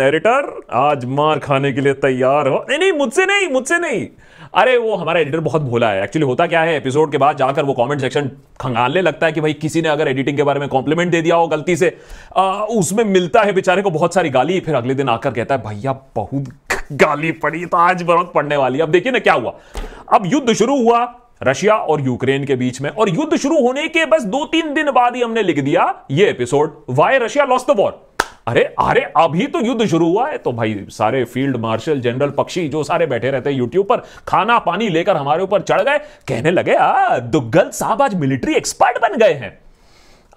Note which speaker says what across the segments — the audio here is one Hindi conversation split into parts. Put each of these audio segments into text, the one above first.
Speaker 1: एडिटर आज मार खाने के लिए तैयार हो नहीं नहीं मुझसे नहीं मुझसे नहीं अरे वो हमारा एडिटर बहुत भोला है एक्चुअली होता क्या है एपिसोड के बाद जाकर वो कमेंट सेक्शन खंगालने लगता है कि भाई किसी ने अगर एडिटिंग के बारे में कॉम्प्लीमेंट दे दिया हो गलती से आ, उसमें मिलता है बेचारे को बहुत सारी गाली फिर अगले दिन आकर कहता है भैया बहुत गाली पड़ी तो आज बहुत पड़ने वाली अब देखिए ना क्या हुआ अब युद्ध शुरू हुआ रशिया और यूक्रेन के बीच में और युद्ध शुरू होने के बस दो तीन दिन बाद ही हमने लिख दिया ये episode why Russia lost the war अरे अरे अभी तो युद्ध शुरू हुआ है तो भाई सारे फील्ड मार्शल जनरल पक्षी जो सारे बैठे रहते हैं यूट्यूब पर खाना पानी लेकर हमारे ऊपर चढ़ गए कहने लगे आ दुग्गल साहब आज मिलिट्री एक्सपर्ट बन गए हैं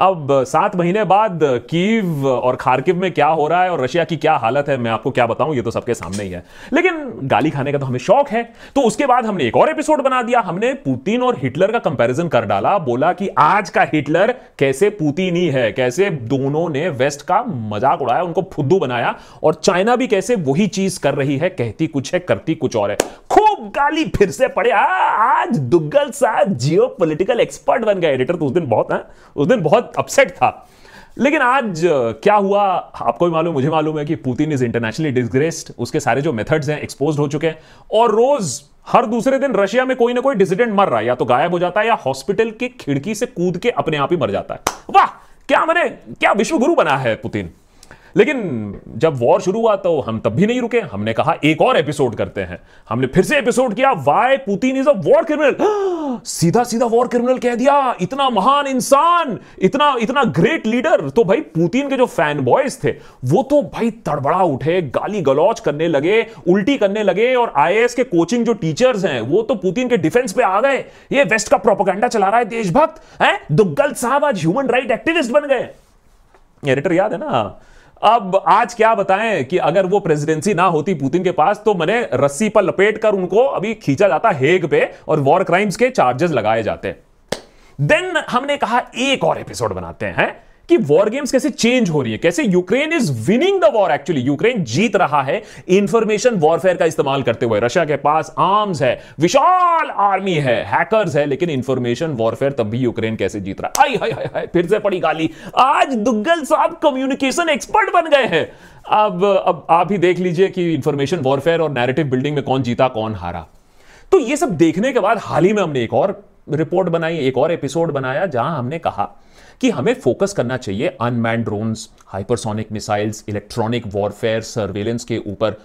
Speaker 1: अब सात महीने बाद कीव और खारकिव में क्या हो रहा है और रशिया की क्या हालत है मैं आपको क्या बताऊं ये तो सबके सामने ही है लेकिन गाली खाने का तो हमें शौक है तो उसके बाद हमने एक और एपिसोड बना दिया हमने पुतिन और हिटलर का कंपैरिजन कर डाला बोला कि आज का हिटलर कैसे ही है कैसे दोनों ने वेस्ट का मजाक उड़ाया उनको फुद्दू बनाया और चाइना भी कैसे वही चीज कर रही है कहती कुछ है करती कुछ और है खूब खूब गाली फिर से पड़े आ, हाँ, आज दुग्गल साहब जियो पोलिटिकल एक्सपर्ट बन गया एडिटर तो उस दिन बहुत है हाँ, उस दिन बहुत अपसेट था लेकिन आज क्या हुआ आपको भी मालूम मुझे मालूम है कि पुतिन इज इंटरनेशनली डिस्ग्रेस्ड उसके सारे जो मेथड्स हैं एक्सपोज हो चुके हैं और रोज हर दूसरे दिन रशिया में कोई ना कोई डिसिडेंट मर रहा है या तो गायब हो जाता है या हॉस्पिटल की खिड़की से कूद के अपने आप ही मर जाता है वाह क्या मैंने क्या विश्व गुरु बना है पुतिन लेकिन जब वॉर शुरू हुआ तो हम तब भी नहीं रुके हमने कहा एक और एपिसोड करते हैं हमने फिर से एपिसोड किया why Putin is a war criminal सीधा सीधा वॉर क्रिमिनल कह दिया इतना महान इंसान इतना इतना ग्रेट लीडर तो भाई पुतिन के जो फैन बॉयज थे वो तो भाई तड़बड़ा उठे गाली गलौच करने लगे उल्टी करने लगे और आई के कोचिंग जो टीचर्स हैं वो तो पुतिन के डिफेंस पे आ गए ये वेस्ट का प्रोपोगंडा चला रहा है देशभक्त है दुग्गल साहब आज ह्यूमन राइट एक्टिविस्ट बन गए एडिटर याद है ना अब आज क्या बताएं कि अगर वो प्रेसिडेंसी ना होती पुतिन के पास तो मैंने रस्सी पर लपेट कर उनको अभी खींचा जाता हेग पे और वॉर क्राइम्स के चार्जेस लगाए जाते देन हमने कहा एक और एपिसोड बनाते हैं कि वॉर गेम्स कैसे चेंज हो रही है कैसे Ukraine is winning the war actually Ukraine जीत रहा है इंफॉर्मेशन वॉरफेयर का इस्तेमाल करते हुए रशिया के पास आर्म्स है विशाल आर्मी है हैकर्स है लेकिन इंफॉर्मेशन वॉरफेयर तब भी यूक्रेन कैसे जीत रहा है आई हाय हाय फिर से पड़ी गाली आज दुग्गल साहब कम्युनिकेशन एक्सपर्ट बन गए हैं अब अब आप ही देख लीजिए कि इंफॉर्मेशन वॉरफेयर और नैरेटिव बिल्डिंग में कौन जीता कौन हारा तो ये सब देखने के बाद हाल ही में हमने एक और रिपोर्ट बनाई एक और एपिसोड बनाया जहां हमने कहा कि हमें फोकस करना चाहिए unmanned drones hypersonic missiles electronic warfare surveillance के ऊपर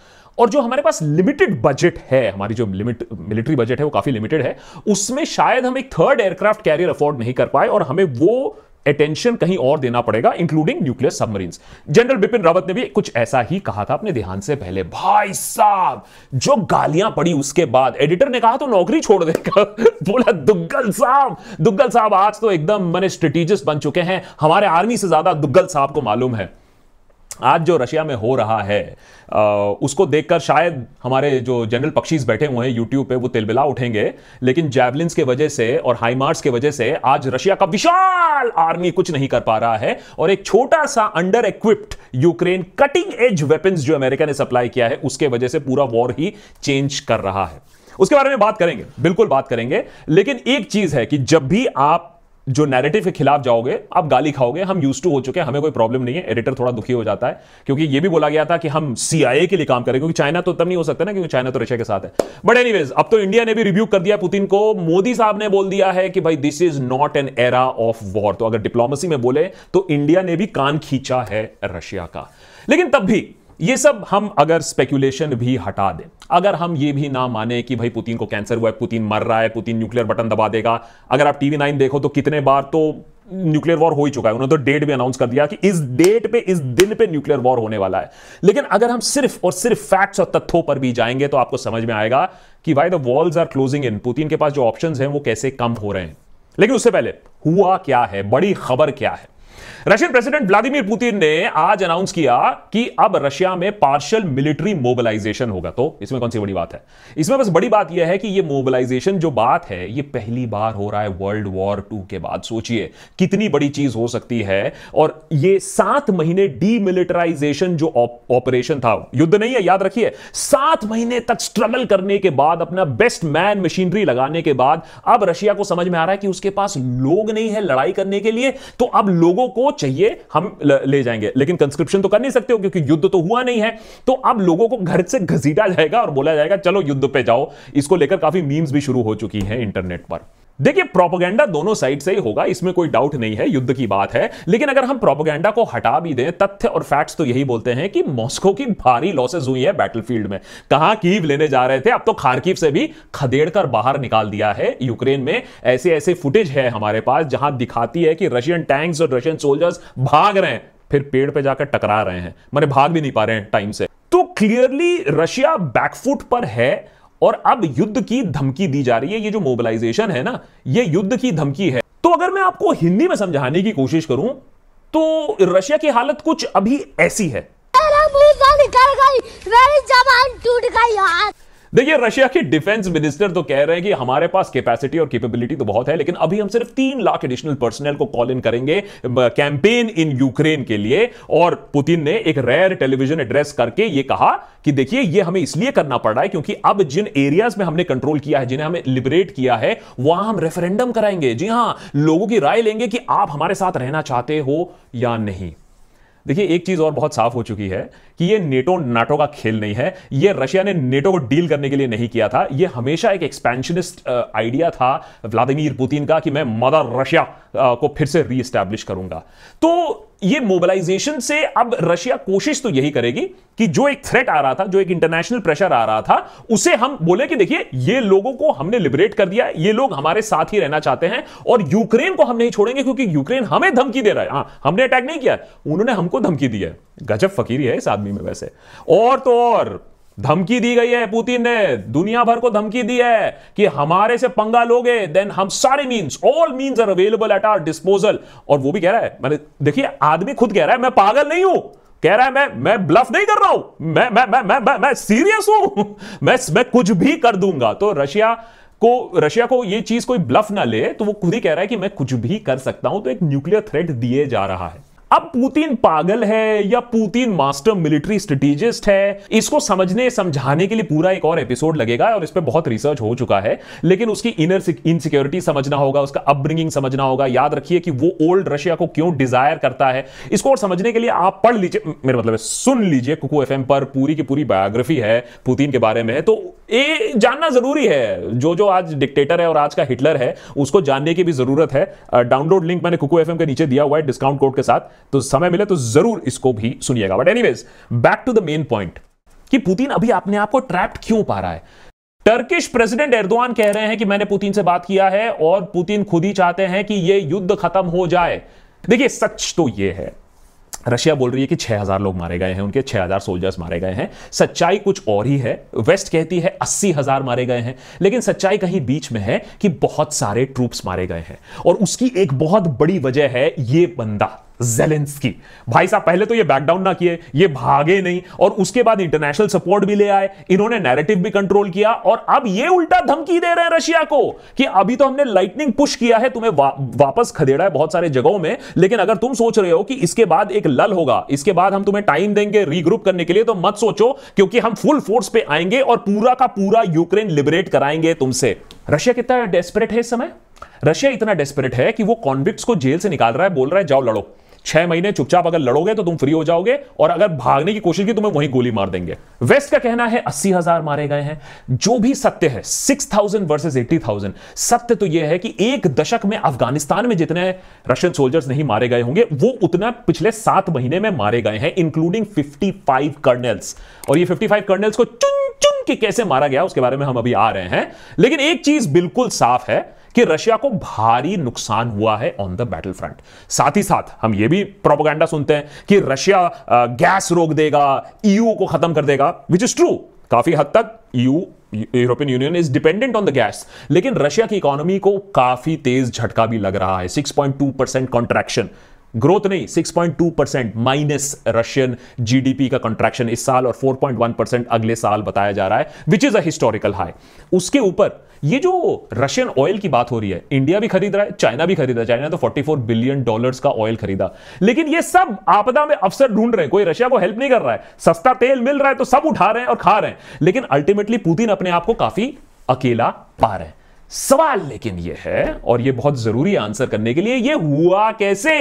Speaker 1: और जो हमारे पास लिमिटेड बजट है हमारी जो लिमिट मिलिट्री बजट है वो काफ़ी लिमिटेड है उसमें शायद हम एक थर्ड एयरक्राफ्ट कैरियर अफोर्ड नहीं कर पाए और हमें वो अटेंशन कहीं और देना पड़ेगा including nuclear submarine general Bipin Rawat ने भी कुछ ऐसा ही कहा था अपने ध्यान से पहले भाई साहब जो गालियां पड़ी उसके बाद एडिटर ने कहा तो नौकरी छोड़ देगा बोला दुग्गल साहब दुग्गल साहब आज तो एकदम मैंने स्ट्रेटेजिस्ट बन चुके हैं हमारे आर्मी से ज्यादा दुग्गल साहब को मालूम है आज जो रशिया में हो रहा है आ, उसको देखकर शायद हमारे जो जनरल पक्षीज बैठे हुए हैं यूट्यूब पे वो तिलबिला उठेंगे लेकिन जैवलिन्स के वजह से और हाईमार्स के वजह से आज रशिया का विशाल आर्मी कुछ नहीं कर पा रहा है और एक छोटा सा under equipped Ukraine cutting edge weapons जो अमेरिका ने सप्लाई किया है उसके वजह से पूरा वॉर ही चेंज कर रहा है उसके बारे में बात करेंगे बिल्कुल बात करेंगे लेकिन एक चीज है कि जब भी आप जो नैरेटिव के खिलाफ जाओगे आप गाली खाओगे हम यूज टू हो चुके हैं हमें कोई प्रॉब्लम नहीं है एडिटर थोड़ा दुखी हो जाता है क्योंकि ये भी बोला गया था कि हम सीआईए के लिए काम करें क्योंकि चाइना तो तब नहीं हो सकता ना क्योंकि चाइना तो रशिया के साथ है बट एनी अब तो इंडिया ने भी रिव्यू कर दिया पुतिन को मोदी साहब ने बोल दिया है कि भाई this is not an era of war तो अगर डिप्लोमेसी में बोले तो इंडिया ने भी कान खींचा है रशिया का लेकिन तब भी ये सब हम अगर स्पेकुलेशन भी हटा दें अगर हम ये भी ना माने कि भाई पुतिन को कैंसर हुआ है पुतिन मर रहा है पुतिन न्यूक्लियर बटन दबा देगा अगर आप टीवी नाइन देखो तो कितने बार तो न्यूक्लियर वॉर हो ही चुका है उन्होंने तो डेट भी अनाउंस कर दिया कि इस डेट पे इस दिन पे न्यूक्लियर वॉर होने वाला है लेकिन अगर हम सिर्फ और सिर्फ फैक्ट्स और तथ्यों पर भी जाएंगे तो आपको समझ में आएगा कि why the walls are closing in Putin के पास जो ऑप्शन है वो कैसे कम हो रहे हैं लेकिन उससे पहले हुआ क्या है बड़ी खबर क्या है रशियन प्रेसिडेंट व्लादिमीर पुतिन ने आज अनाउंस किया कि अब रशिया में पार्शियल मिलिट्री मोबिलाइजेशन होगा तो इसमें कौन सी बड़ी बात है इसमें बस बड़ी बात यह है कि यह मोबिलाइजेशन जो बात है यह पहली बार हो रहा है वर्ल्ड वॉर टू के बाद सोचिए कितनी बड़ी चीज हो सकती है और यह सात महीने डीमिलिटराइजेशन जो ऑपरेशन था युद्ध नहीं है याद रखिए सात महीने तक स्ट्रगल करने के बाद अपना बेस्ट मैन मशीनरी लगाने के बाद अब रशिया को समझ में आ रहा है कि उसके पास लोग नहीं है लड़ाई करने के लिए तो अब लोगों को चाहिए हम ले जाएंगे लेकिन कंस्क्रिप्शन तो कर नहीं सकते हो क्योंकि युद्ध तो हुआ नहीं है तो अब लोगों को घर से घसीटा जाएगा और बोला जाएगा चलो युद्ध पे जाओ इसको लेकर काफी मीम्स भी शुरू हो चुकी है इंटरनेट पर देखिए प्रोपोगेंडा दोनों साइड से ही होगा इसमें कोई डाउट नहीं है युद्ध की बात है लेकिन अगर हम प्रोपोगेंडा को हटा भी दें तथ्य और फैक्ट्स तो यही बोलते हैं कि मॉस्को की भारी लॉसेस हुई है बैटलफील्ड में कहां कीव लेने जा रहे थे अब तो खारकीव से भी खदेड़ कर बाहर निकाल दिया है यूक्रेन में ऐसे ऐसे फुटेज है हमारे पास जहां दिखाती है कि रशियन टैंक्स और रशियन सोल्जर्स भाग रहे हैं फिर पेड़ पे जाकर टकरा रहे हैं मैंने भाग भी नहीं पा रहे हैं टाइम से तो क्लियरली रशिया बैकफुट पर है और अब युद्ध की धमकी दी जा रही है ये जो मोबिलाइजेशन है ना ये युद्ध की धमकी है तो अगर मैं आपको हिंदी में समझाने की कोशिश करूं तो रशिया की हालत कुछ अभी ऐसी है टूट गई यार देखिए रशिया के डिफेंस मिनिस्टर तो कह रहे हैं कि हमारे पास कैपेसिटी और कैपेबिलिटी तो बहुत है लेकिन अभी हम सिर्फ तीन लाख एडिशनल पर्सनल को कॉल इन करेंगे कैंपेन इन यूक्रेन के लिए और पुतिन ने एक रेयर टेलीविजन एड्रेस करके ये कहा कि देखिए ये हमें इसलिए करना पड़ रहा है क्योंकि अब जिन एरियाज में हमने कंट्रोल किया है जिन्हें हमें लिबरेट किया है वहां हम रेफरेंडम कराएंगे जी हां लोगों की राय लेंगे कि आप हमारे साथ रहना चाहते हो या नहीं देखिए एक चीज और बहुत साफ हो चुकी है कि ये नेटो नाटो का खेल नहीं है ये रशिया ने नेटो को डील करने के लिए नहीं किया था ये हमेशा एक एक्सपेंशनिस्ट आइडिया था व्लादिमीर पुतिन का कि मैं मदर रशिया को फिर से रीस्टैब्लिश करूंगा तो ये मोबिलाइजेशन से अब रशिया कोशिश तो यही करेगी कि जो एक थ्रेट आ रहा था जो एक इंटरनेशनल प्रेशर आ रहा था उसे हम बोले कि देखिए ये लोगों को हमने लिबरेट कर दिया ये लोग हमारे साथ ही रहना चाहते हैं और यूक्रेन को हम नहीं छोड़ेंगे क्योंकि यूक्रेन हमें धमकी दे रहा है हाँ हमने अटैक नहीं किया उन्होंने हमको धमकी दी है गजब फकीरी है इस आदमी में वैसे और तो और धमकी दी गई है पुतिन ने दुनिया भर को धमकी दी है कि हमारे से पंगा लोगे देन हम सारे means all means are available at our disposal और वो भी कह रहा है मैंने देखिए आदमी खुद कह रहा है मैं पागल नहीं हूं कह रहा है मैं मैं ब्लफ नहीं कर रहा हूं मैं मैं मैं मैं मैं, मैं सीरियस हूं मैं मैं कुछ भी कर दूंगा तो रशिया को रशिया को यह चीज कोई ब्लफ ना ले तो वो खुद ही कह रहा है कि मैं कुछ भी कर सकता हूं तो एक न्यूक्लियर थ्रेट दिए जा रहा है अब पुतिन पागल है या पुतिन मास्टर मिलिट्री स्ट्रेटेजिस्ट है इसको समझने समझाने के लिए पूरा एक और एपिसोड लगेगा और इस पर बहुत रिसर्च हो चुका है लेकिन उसकी इनर इनसिक्योरिटी समझना होगा उसका अपब्रिंगिंग समझना होगा याद रखिए कि वो ओल्ड रशिया को क्यों डिजायर करता है इसको और समझने के लिए आप पढ़ लीजिए मेरे मतलब सुन लीजिए कुकू एफ पर पूरी की पूरी बायोग्राफी है पुतिन के बारे में तो ये जानना जरूरी है जो जो आज डिक्टेटर है और आज का हिटलर है उसको जानने की भी जरूरत है डाउनलोड लिंक मैंने कुकू एफ के नीचे दिया हुआ है डिस्काउंट कोड के साथ तो समय मिले तो जरूर इसको भी सुनिएगा but anyways back to the main point कि पुतिन अभी अपने आप को ट्रैप्ड क्यों पा रहा है टर्किश प्रेसिडेंट एर्दोआन कह रहे हैं कि मैंने पुतिन से बात किया है और पुतिन खुद ही चाहते हैं कि यह युद्ध खत्म हो जाए देखिए सच तो यह है रशिया बोल रही है कि 6000 लोग मारे गए हैं उनके 6000 सोल्जर्स मारे गए हैं सच्चाई कुछ और ही है वेस्ट कहती है 80000 मारे गए हैं लेकिन सच्चाई कहीं बीच में है कि बहुत सारे ट्रूप्स मारे गए हैं और उसकी एक बहुत बड़ी वजह है ये बंदा जेलेंस्की भाई साहब पहले तो ये बैकडाउन ना किए ये भागे नहीं और उसके बाद इंटरनेशनल सपोर्ट भी ले आए इन्होंने नैरेटिव भी कंट्रोल किया और अब ये उल्टा धमकी दे रहे हैं रशिया को कि अभी तो हमने लाइटनिंग पुश किया है तुम्हें वा, वापस खदेड़ा है बहुत सारे जगहों में लेकिन अगर तुम सोच रहे हो कि इसके बाद एक लल होगा इसके बाद हम तुम्हें टाइम देंगे रीग्रुप करने के लिए तो मत सोचो क्योंकि हम फुल फोर्स पे आएंगे और पूरा का पूरा यूक्रेन लिबरेट कराएंगे तुमसे रशिया कितना डेस्परेट है इस समय रशिया इतना डेस्परेट है कि वो कॉन्विक्स को जेल से निकाल रहा है बोल रहा है जाओ लड़ो छह महीने चुपचाप अगर लड़ोगे तो तुम फ्री हो जाओगे और अगर भागने की कोशिश की तो तुम्हें वहीं गोली मार देंगे वेस्ट का कहना है अस्सी हजार मारे गए हैं जो भी सत्य है six thousand versus eighty thousand सत्य तो यह है कि एक दशक में अफगानिस्तान में जितने रशियन सोल्जर्स नहीं मारे गए होंगे वो उतना पिछले सात महीने में मारे गए हैं इंक्लूडिंग फिफ्टी फाइव कर्नल्स और ये फिफ्टी फाइव कर्नल्स को चुन चुन के कैसे मारा गया उसके बारे में हम अभी आ रहे हैं लेकिन एक चीज बिल्कुल साफ है कि रशिया को भारी नुकसान हुआ है ऑन द बैटल फ्रंट साथ ही साथ हम यह भी प्रोपोगंडा सुनते हैं कि रशिया गैस रोक देगा ईयू e को खत्म कर देगा विच इज ट्रू काफी हद तक EU European Union is dependent on the gas लेकिन रशिया की इकोनॉमी को काफी तेज झटका भी लग रहा है six point two percent contraction growth नहीं 6.2 परसेंट माइनस रशियन जीडीपी का कंट्रैक्शन इस साल और 4.1 परसेंट अगले साल बताया जा रहा है which is a historical high उसके ऊपर ये जो रशियन ऑयल की बात हो रही है इंडिया भी खरीद रहा है चाइना भी खरीदा चाइना तो 44 बिलियन डॉलर्स का ऑयल खरीदा लेकिन ये सब आपदा में अवसर ढूंढ रहे हैं कोई रशिया को हेल्प नहीं कर रहा है सस्ता तेल मिल रहा है तो सब उठा रहे हैं और खा रहे हैं लेकिन अल्टीमेटली पुतिन अपने आप को काफी अकेला पा रहे हैं सवाल लेकिन यह है और यह बहुत जरूरी आंसर करने के लिए यह हुआ कैसे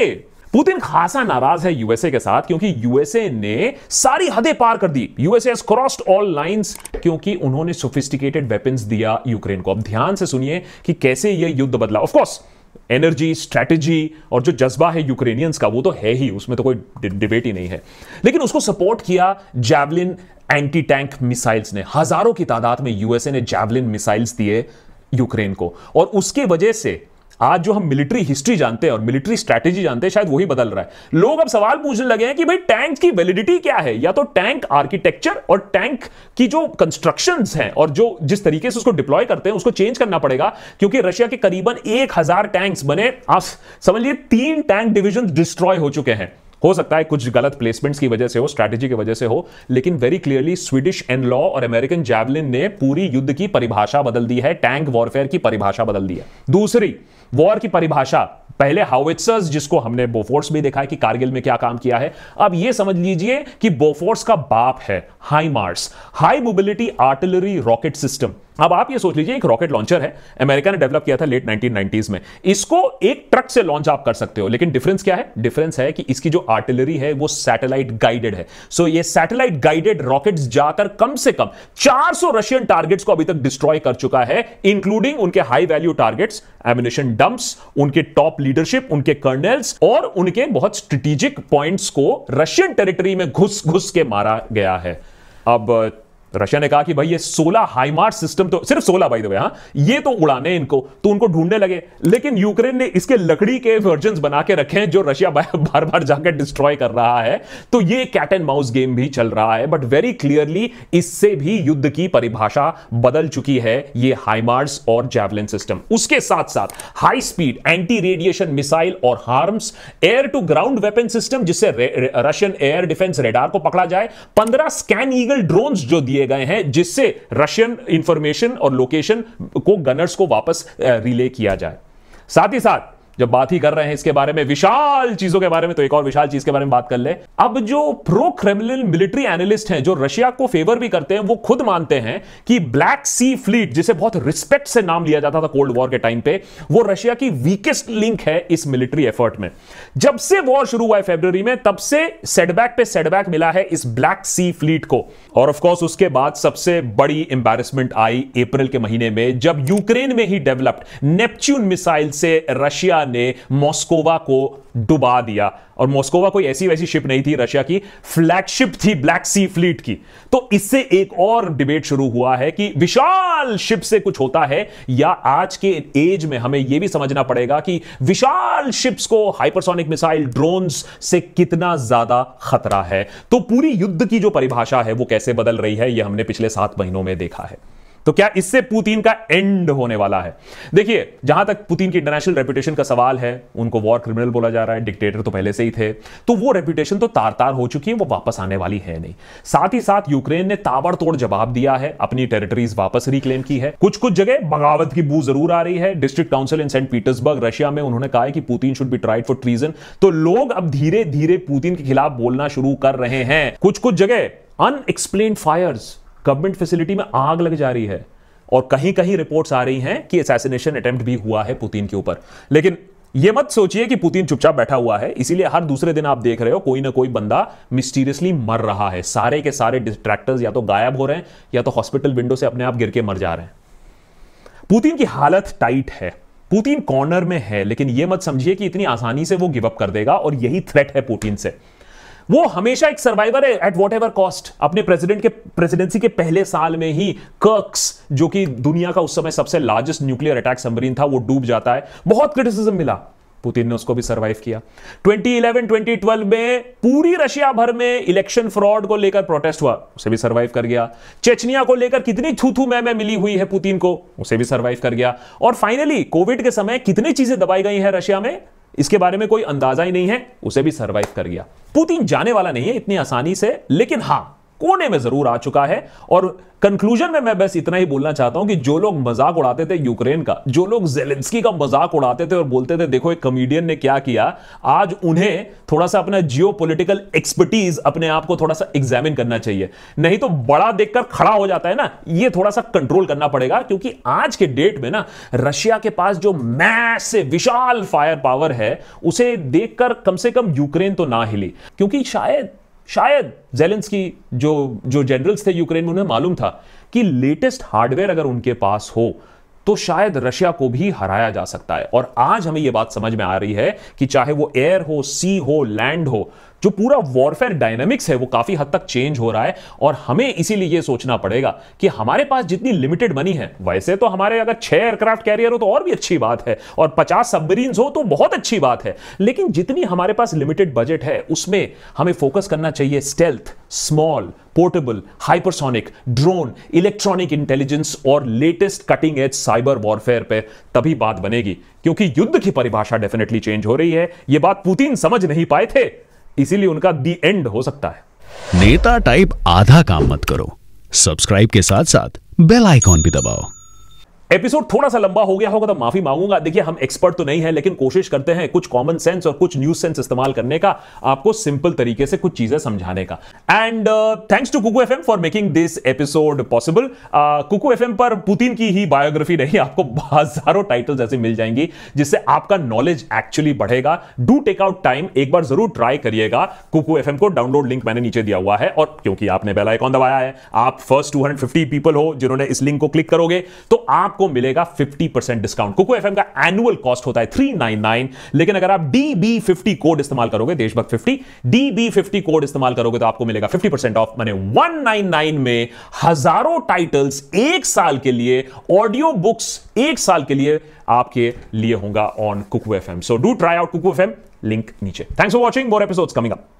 Speaker 1: पुतिन खासा नाराज है यूएसए के साथ क्योंकि यूएसए ने सारी हदें पार कर दी यूएसए क्रॉस्ड ऑल लाइंस क्योंकि उन्होंने सोफिस्टिकेटेड वेपन्स दिया यूक्रेन को अब ध्यान से सुनिए कि कैसे यह युद्ध बदला ऑफकोर्स एनर्जी स्ट्रैटेजी और जो जज्बा है यूक्रेनियंस का वो तो है ही उसमें तो कोई डिबेट ही नहीं है लेकिन उसको सपोर्ट किया जैवलिन एंटी टैंक मिसाइल्स ने हजारों की तादाद में यूएसए ने जैवलिन मिसाइल्स दिए यूक्रेन को और उसके वजह से आज जो हम मिलिट्री हिस्ट्री जानते हैं और मिलिट्री स्ट्रैटेजी जानते हैं शायद वही बदल रहा है लोग अब सवाल पूछने लगे हैं कि भाई टैंक की वैलिडिटी क्या है या तो टैंक आर्किटेक्चर और टैंक की जो कंस्ट्रक्शन है और जो जिस तरीके से उसको डिप्लॉय करते हैं उसको चेंज करना पड़ेगा क्योंकि रशिया के करीबन एक हजार टैंक्स बने आप समझिए तीन टैंक डिविजन डिस्ट्रॉय हो चुके हैं हो सकता है कुछ गलत प्लेसमेंट्स की वजह से हो स्ट्रैटेजी की वजह से हो लेकिन very clearly Swedish NLAW और अमेरिकन जैवलिन ने पूरी युद्ध की परिभाषा बदल दी है टैंक वॉरफेयर की परिभाषा बदल दी है दूसरी वॉर की परिभाषा पहले हाउिट्सर्स जिसको हमने बोफोर्स भी देखा है कि कारगिल में क्या काम किया है अब यह समझ लीजिए कि बोफोर्स का बाप है HIMARS high mobility artillery rocket system अब आप ये सोच लीजिए एक रॉकेट लॉन्चर है अमेरिका ने डेवलप किया था लेट 1990s में इसको एक ट्रक से लॉन्च आप कर सकते हो लेकिन डिफरेंस क्या है डिफरेंस है कि इसकी जो आर्टिलरी है वो सैटेलाइट गाइडेड है सो ये सैटेलाइट गाइडेड रॉकेट्स जाकर कम से कम 400 रशियन टारगेट्स को अभी तक डिस्ट्रॉय कर चुका है इंक्लूडिंग उनके high value targets ammunition dumps उनके टॉप लीडरशिप उनके कर्नल्स और उनके बहुत स्ट्रेटेजिक पॉइंट्स को रशियन टेरिटरी में घुस घुस के मारा गया है अब रशिया ने कहा कि भाई ये सोलह हाईमार्स सिस्टम तो सिर्फ सोलह बाई हाँ, दे ये तो उड़ाने इनको तो उनको ढूंढने लगे लेकिन यूक्रेन ने इसके लकड़ी के वर्जन बना के रखे हैं जो रशिया बार बार जाकर डिस्ट्रॉय कर रहा है तो ये कैट एंड माउस गेम भी चल रहा है बट वेरी क्लियरली इससे भी युद्ध की परिभाषा बदल चुकी है ये हाईमार्स और जैवलिन सिस्टम उसके साथ साथ high speed anti radiation missile और HARMs air to ground weapon system जिससे रशियन एयर डिफेंस रेडार को पकड़ा जाए पंद्रह स्कैन ईगल ड्रोन जो दिए लिए गए हैं जिससे रशियन इंफॉर्मेशन और लोकेशन को गनर्स को वापस रिले किया जाए साथ ही साथ जब बात ही कर रहे हैं इसके बारे में विशाल चीजों के बारे में तो एक और विशाल चीज के बारे में बात कर ले अब जो प्रो क्रेमलिन मिलिट्री एनालिस्ट हैं जो रशिया को फेवर भी करते हैं वो खुद मानते हैं कि ब्लैक सी फ्लीट जिसे बहुत रिस्पेक्ट से नाम लिया जाता था कोल्ड वॉर के टाइम पे वो रशिया की वीकेस्ट लिंक है इस मिलिट्री एफर्ट में जब से वॉर शुरू हुआ है फेब्रवरी में तब से सेटबैक पे सेटबैक मिला है इस ब्लैक सी फ्लीट को और ऑफकोर्स उसके बाद सबसे बड़ी एम्बेरसमेंट आई अप्रैल के महीने में जब यूक्रेन में ही डेवलप्ड नेपच्यून मिसाइल से रशिया रशिया ने मॉस्कोवा को डुबा दिया और मॉस्कोवा कोई ऐसी वैसी शिप नहीं थी रशिया की फ्लैगशिप थी ब्लैक सी फ्लीट की तो इससे एक और डिबेट शुरू हुआ है कि विशाल शिप से कुछ होता है या आज के एज में हमें यह भी समझना पड़ेगा कि विशाल शिप्स को हाइपरसोनिक मिसाइल ड्रोन्स से कितना ज्यादा खतरा है तो पूरी युद्ध की जो परिभाषा है वो कैसे बदल रही है यह हमने पिछले सात महीनों में देखा है तो क्या इससे पुतिन का एंड होने वाला है देखिए जहां तक पुतिन की इंटरनेशनल रेपुटेशन का सवाल है उनको वॉर क्रिमिनल बोला जा रहा है डिक्टेटर तो पहले से ही थे तो वो रेपुटेशन तो तार तार हो चुकी है वो वापस आने वाली है नहीं साथ ही साथ यूक्रेन ने ताबड़तोड़ जवाब दिया है अपनी टेरिटरीज वापस रिक्लेम की है कुछ कुछ जगह बगावत की बू जरूर आ रही है district council in Saint Petersburg Russia में उन्होंने कहा कि Putin should be tried for treason तो लोग अब धीरे धीरे पुतिन के खिलाफ बोलना शुरू कर रहे हैं कुछ कुछ जगह अनएक्सप्लेन फायर्स गवर्नमेंट फैसिलिटी में आग लग जा रही है और कहीं कहीं रिपोर्ट्स आ रही हैं कि असैसिनेशन अटेम्प्ट भी हुआ है पुतिन के ऊपर लेकिन ये मत सोचिए कि पुतिन चुपचाप बैठा हुआ है इसीलिए हर दूसरे दिन आप देख रहे हो कोई ना कोई बंदा मिस्टीरियसली मर रहा है सारे के सारे डिस्ट्रैक्टर्स या तो गायब हो रहे हैं या तो हॉस्पिटल विंडो से अपने आप गिर के मर जा रहे हैं पुतिन की हालत टाइट है पुतिन कॉर्नर में है लेकिन यह मत समझिए कि इतनी आसानी से वो गिवअप कर देगा और यही थ्रेट है पुतिन से वो हमेशा एक सर्वाइवर है एट वॉट एवर कॉस्ट अपने प्रेसिडेंट के प्रेसिडेंसी के पहले साल में ही कर्क्स जो कि दुनिया का उस समय सबसे लार्जेस्ट न्यूक्लियर अटैक सबमरीन था वो डूब जाता है बहुत क्रिटिसिज्म मिला पुतिन ने उसको भी सरवाइव किया 2011 2012 में पूरी रशिया भर में इलेक्शन फ्रॉड को लेकर प्रोटेस्ट हुआ उसे भी सरवाइव कर गया चेचनिया को लेकर कितनी थू थू मैं मिली हुई है पुतिन को उसे भी सरवाइव कर गया और फाइनली कोविड के समय कितनी चीजें दबाई गई हैं रशिया में इसके बारे में कोई अंदाजा ही नहीं है उसे भी सर्वाइव कर गया पुतिन जाने वाला नहीं है इतनी आसानी से लेकिन हाँ कोने में जरूर आ चुका है और कंक्लूजन में मैं बस इतना ही बोलना चाहता हूं कि जो लोग मजाक उड़ाते थे यूक्रेन का जो लोग जेलेंस्की का मजाक उड़ाते थे और बोलते थे देखो एक कमेडियन ने क्या किया आज उन्हें थोड़ा सा अपना जियो पोलिटिकल एक्सपर्टीज अपने आप को थोड़ा सा एग्जामिन करना चाहिए नहीं तो बड़ा देखकर खड़ा हो जाता है ना ये थोड़ा सा कंट्रोल करना पड़ेगा क्योंकि आज के डेट में ना रशिया के पास जो मैस से विशाल फायर पावर है उसे देखकर कम से कम यूक्रेन तो ना हिली क्योंकि शायद शायद जेलेंस की जो जो जनरल्स थे यूक्रेन में उन्हें मालूम था कि लेटेस्ट हार्डवेयर अगर उनके पास हो तो शायद रशिया को भी हराया जा सकता है और आज हमें यह बात समझ में आ रही है कि चाहे वो एयर हो सी हो लैंड हो जो पूरा वॉरफेयर डायनेमिक्स है वो काफी हद तक चेंज हो रहा है और हमें इसीलिए ये सोचना पड़ेगा कि हमारे पास जितनी लिमिटेड मनी है वैसे तो हमारे अगर छह एयरक्राफ्ट कैरियर हो तो और भी अच्छी बात है और पचास सबमरीन हो तो बहुत अच्छी बात है लेकिन जितनी हमारे पास लिमिटेड बजट है उसमें हमें फोकस करना चाहिए stealth small portable hypersonic drone electronic intelligence और latest cutting edge cyber warfare पे तभी बात बनेगी क्योंकि युद्ध की परिभाषा डेफिनेटली चेंज हो रही है यह बात पुतिन समझ नहीं पाए थे इसीलिए उनका दी एंड हो सकता है नेता टाइप आधा काम मत करो सब्सक्राइब के साथ साथ बेल आइकॉन भी दबाओ एपिसोड थोड़ा सा लंबा हो गया होगा तो माफी मांगूंगा देखिए हम एक्सपर्ट तो नहीं है लेकिन कोशिश करते हैं कुछ कॉमन सेंस और कुछ न्यूज सेंस इस्तेमाल करने का आपको सिंपल तरीके से कुछ चीजें समझाने का and thanks to Kuku FM for making this episode possible Kuku FM पर पुतिन की ही बायोग्राफी नहीं आपको हजारों टाइटल्स ऐसे मिल जाएंगी जिससे आपका नॉलेज एक्चुअली बढ़ेगा डू टेक आउट टाइम एक बार जरूर ट्राई करिएगा कुकू एफ को डाउनलोड लिंक मैंने नीचे दिया हुआ है और क्योंकि आपने बेलाइकॉन दबाया है आप फर्स्ट टू पीपल हो जिन्होंने इस लिंक को क्लिक करोगे तो आप आपको मिलेगा 50% डिस्काउंट कुकू एफ का एनुअल कॉस्ट होता है 399 लेकिन अगर आप DB50 कोड इस्तेमाल करोगे देशभक्त 50 DB50 कोड इस्तेमाल करोगे तो आपको मिलेगा 50% ऑफ मैंने 199 में हजारों टाइटल्स एक साल के लिए ऑडियो बुक्स एक साल के लिए आपके लिए होगा on Kuku FM so do try out Kuku FM link नीचे thanks for watching more episodes coming up